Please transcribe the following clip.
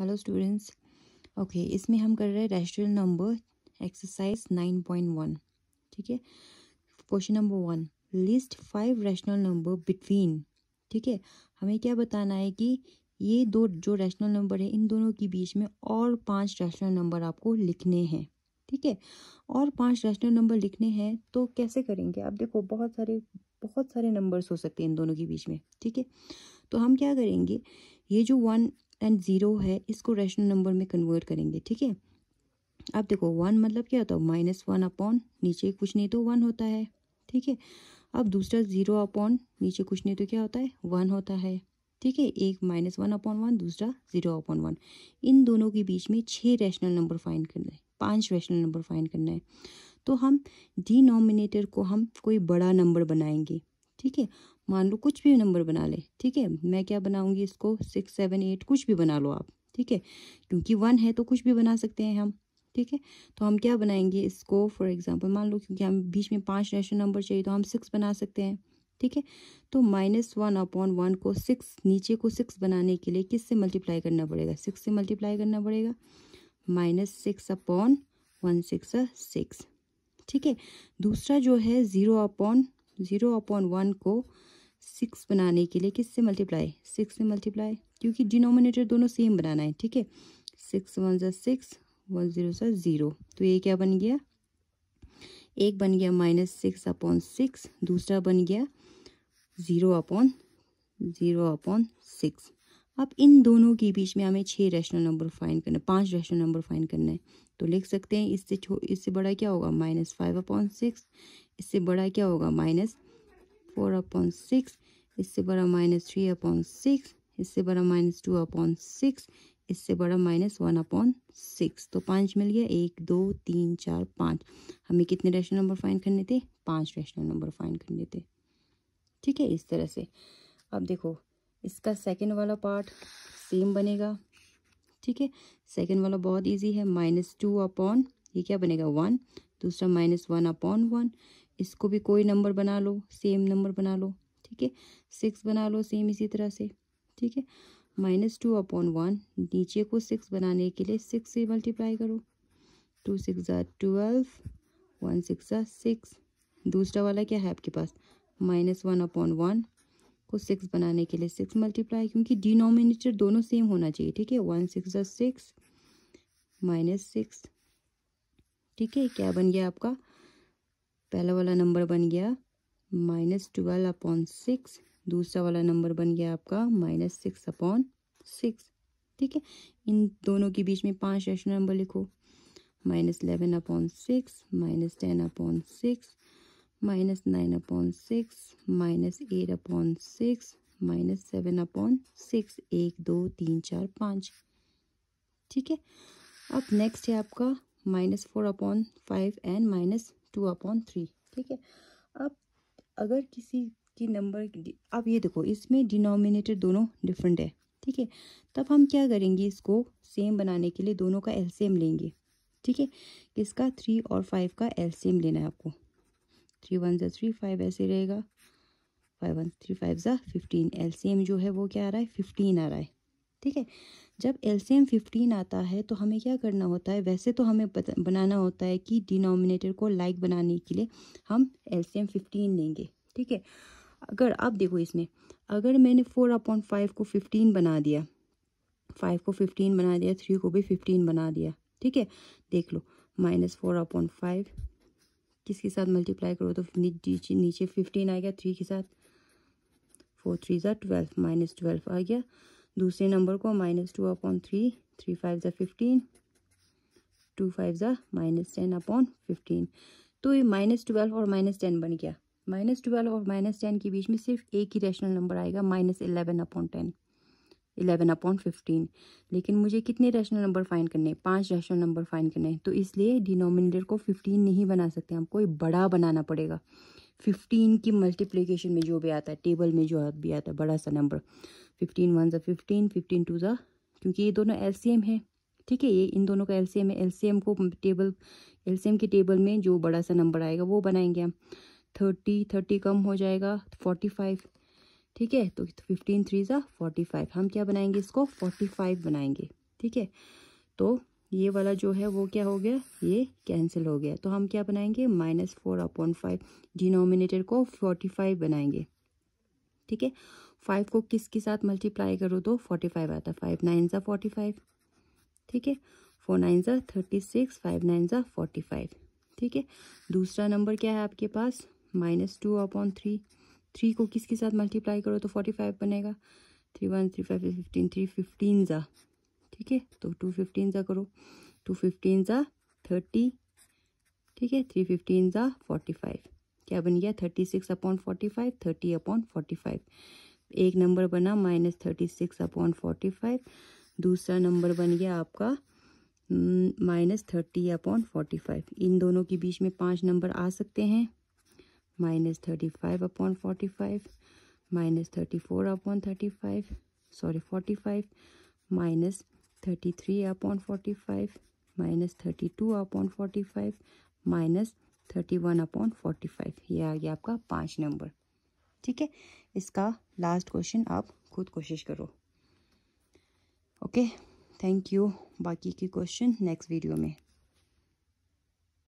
hello students okay इसमें हम कर रहे हैं rational number exercise nine point one ठीक है question number one list five rational number between ठीक है हमें क्या बताना है कि ये दो जो रैशनल नंबर है इन दोनों के बीच में और पांच रेशनल नंबर आपको लिखने हैं ठीक है और पांच रैशनल नंबर लिखने हैं तो कैसे करेंगे आप देखो बहुत सारे बहुत सारे नंबर्स हो सकते हैं इन दोनों के बीच में ठीक है तो हम क्या करेंगे ये जो वन एंड ज़ीरो है इसको रेशनल नंबर में कन्वर्ट करेंगे ठीक है अब देखो वन मतलब क्या होता है माइनस वन अपॉन नीचे कुछ नहीं तो वन होता है ठीक है अब दूसरा ज़ीरो अपॉन नीचे कुछ नहीं तो क्या होता है वन होता है ठीक है एक माइनस वन अपॉन वन दूसरा ज़ीरो अपॉन वन इन दोनों के बीच में छः रैशनल नंबर फाइंड करना है पांच रैशनल नंबर फाइंड करना है तो हम डिनोमिनेटर को हम कोई बड़ा नंबर बनाएंगे ठीक है मान लो कुछ भी नंबर बना ले ठीक है मैं क्या बनाऊंगी इसको सिक्स सेवन एट कुछ भी बना लो आप ठीक है क्योंकि वन है तो कुछ भी बना सकते हैं हम ठीक है तो हम क्या बनाएंगे इसको फॉर एग्जांपल मान लो क्योंकि हम बीच में पांच रेशन नंबर चाहिए तो हम सिक्स बना सकते हैं ठीक है तो माइनस वन अपॉन वन को सिक्स नीचे को सिक्स बनाने के लिए किस से मल्टीप्लाई करना पड़ेगा सिक्स से मल्टीप्लाई करना पड़ेगा minus six upon one six six ठीक है दूसरा जो है zero upon zero upon one को सिक्स बनाने के लिए किससे मल्टीप्लाई सिक्स से मल्टीप्लाई क्योंकि डिनोमिनेटर दोनों सेम बनाना है ठीक है सिक्स वन ज़ा सिक्स वन ज़ीरो सा ज़ीरो तो ये क्या बन गया एक बन गया माइनस सिक्स अपॉन सिक्स दूसरा बन गया zero upon zero upon six अब इन दोनों के बीच में हमें छः रेशनल नंबर फाइंड करना है पाँच रेशनल नंबर फाइंड करना है तो लिख सकते हैं इससे छो इससे बड़ा क्या होगा माइनस फाइव अपॉन सिक्स इससे बड़ा क्या होगा माइनस फोर अपॉन सिक्स इससे बड़ा माइनस थ्री अपॉन सिक्स इससे बड़ा माइनस टू अपॉन सिक्स इससे बड़ा माइनस वन अपॉन सिक्स तो पाँच मिल गया एक दो तीन चार पाँच हमें कितने रेशनल नंबर फाइंड करने थे पाँच रेशनल नंबर फाइंड करने थे ठीक है इस तरह से अब देखो इसका सेकेंड वाला पार्ट सेम बनेगा ठीक है सेकेंड वाला बहुत ईजी है माइनस टू अपॉन ये क्या बनेगा वन दूसरा माइनस वन अपॉन वन इसको भी कोई नंबर बना लो सेम नंबर बना लो ठीक है सिक्स बना लो सेम इसी तरह से ठीक है माइनस टू अपॉन वन नीचे को सिक्स बनाने के लिए सिक्स से मल्टीप्लाई करो टू सिक्स ज़ा ट्वेल्व वन सिक्स सिक्स दूसरा वाला क्या है आपके पास माइनस वन अपॉन वन को सिक्स बनाने के लिए सिक्स मल्टीप्लाई क्योंकि डिनोमिनेटर दोनों सेम होना चाहिए ठीक है वन सिक्स ज़ा सिक्स माइनस सिक्स ठीक है क्या बन गया आपका पहला वाला नंबर बन गया माइनस ट्वेल्व अपॉन सिक्स दूसरा वाला नंबर बन गया आपका माइनस सिक्स अपॉन सिक्स ठीक है इन दोनों के बीच में पांच रेशनल नंबर लिखो minus eleven upon six minus ten upon six minus nine upon six minus eight upon six minus seven upon six एक दो तीन चार पाँच ठीक है अब नेक्स्ट है आपका minus four upon five and minus two upon three ठीक है अब अगर किसी की नंबर अब ये देखो इसमें डिनोमिनेटर दोनों डिफरेंट है ठीक है तब हम क्या करेंगे इसको सेम बनाने के लिए दोनों का एलसीएम लेंगे ठीक है किसका थ्री और फाइव का एलसीएम लेना है आपको थ्री वन ज़ा थ्री फाइव ऐसे रहेगा फाइव वन थ्री फाइव ज़ा फिफ्टीन सेम जो है वो क्या आ रहा है फिफ्टीन आ रहा है ठीक है जब एल सी एम फिफ्टीन आता है तो हमें क्या करना होता है वैसे तो हमें बनाना होता है कि डिनोमिनेटर को लाइक बनाने के लिए हम एल सी एम फिफ्टीन लेंगे ठीक है अगर अब देखो इसमें अगर मैंने फोर अपॉन फाइव को फिफ्टीन बना दिया फाइव को फिफ्टीन बना दिया थ्री को भी फिफ्टीन बना दिया ठीक है देख लो माइनस फोर अपॉन फाइव किसके साथ मल्टीप्लाई करो तो नीचे नीचे फिफ्टीन आ गया थ्री के साथ फोर थ्री ज़ा ट्वेल्व माइनस ट्वेल्व आ गया दूसरे नंबर को minus two upon three three five ज़ा फिफ्टीन टू फाइव ज़ा माइनस टेन अपॉन फिफ्टीन तो ये माइनस ट्वेल्व और माइनस टेन बन गया माइनस ट्वेल्व और माइनस टेन के बीच में सिर्फ एक ही रेशनल नंबर आएगा minus eleven upon ten eleven upon fifteen लेकिन मुझे कितने रेशनल नंबर फाइंड करने हैं पाँच रेशनल नंबर फाइंड करने हैं तो इसलिए डिनोमिनेटर को फिफ्टीन नहीं बना सकते हमको बड़ा बनाना पड़ेगा फिफ्टीन की मल्टीप्लीकेशन में जो भी आता है टेबल में जो भी आता है बड़ा सा नंबर फिफ्टीन वन ज़ा फिफ्टीन फिफ्टीन टू ज़ा क्योंकि ये दोनों एल है ठीक है ये इन दोनों का एल है एल को टेबल एल के टेबल में जो बड़ा सा नंबर आएगा वो बनाएंगे हम थर्टी थर्टी कम हो जाएगा फोर्टी फाइव ठीक है तो फिफ्टीन थ्री ज़ा फोर्टी फाइव हम क्या बनाएंगे इसको फोर्टी फाइव बनाएंगे ठीक है तो ये वाला जो है वो क्या हो गया ये कैंसिल हो गया तो हम क्या बनाएंगे minus four upon five denominator को फोर्टी फाइव बनाएंगे ठीक है फाइव को किसके साथ मल्टीप्लाई करो तो फोर्टी फाइव आता है फाइव नाइन ज़ा फोर्टी फाइव ठीक है फोर नाइन ज़ा थर्टी सिक्स फाइव नाइन ज़ा फोर्टी फाइव ठीक है दूसरा नंबर क्या है आपके पास minus two upon three three को किसके साथ मल्टीप्लाई करो तो फोर्टी फाइव बनेगा three one three five fifteen three fifteen ज़ा ठीक है तो टू फिफ्टीन ज़ा करो टू फिफ्टीन ज़ा थर्टी ठीक है थ्री फिफ्टीन ज़ा फोर्टी फाइव क्या बन गया thirty six upon forty five thirty upon forty five एक नंबर बना minus thirty six upon forty five दूसरा नंबर बन गया आपका minus thirty upon forty five इन दोनों के बीच में पांच नंबर आ सकते हैं minus thirty five upon forty five minus thirty four upon thirty five sorry forty five minus thirty three upon forty five minus thirty two upon forty five minus thirty one upon forty five ये आ गया आपका पाँच number ठीक है इसका last question आप खुद कोशिश करो ओके थैंक यू बाकी के क्वेश्चन नेक्स्ट वीडियो में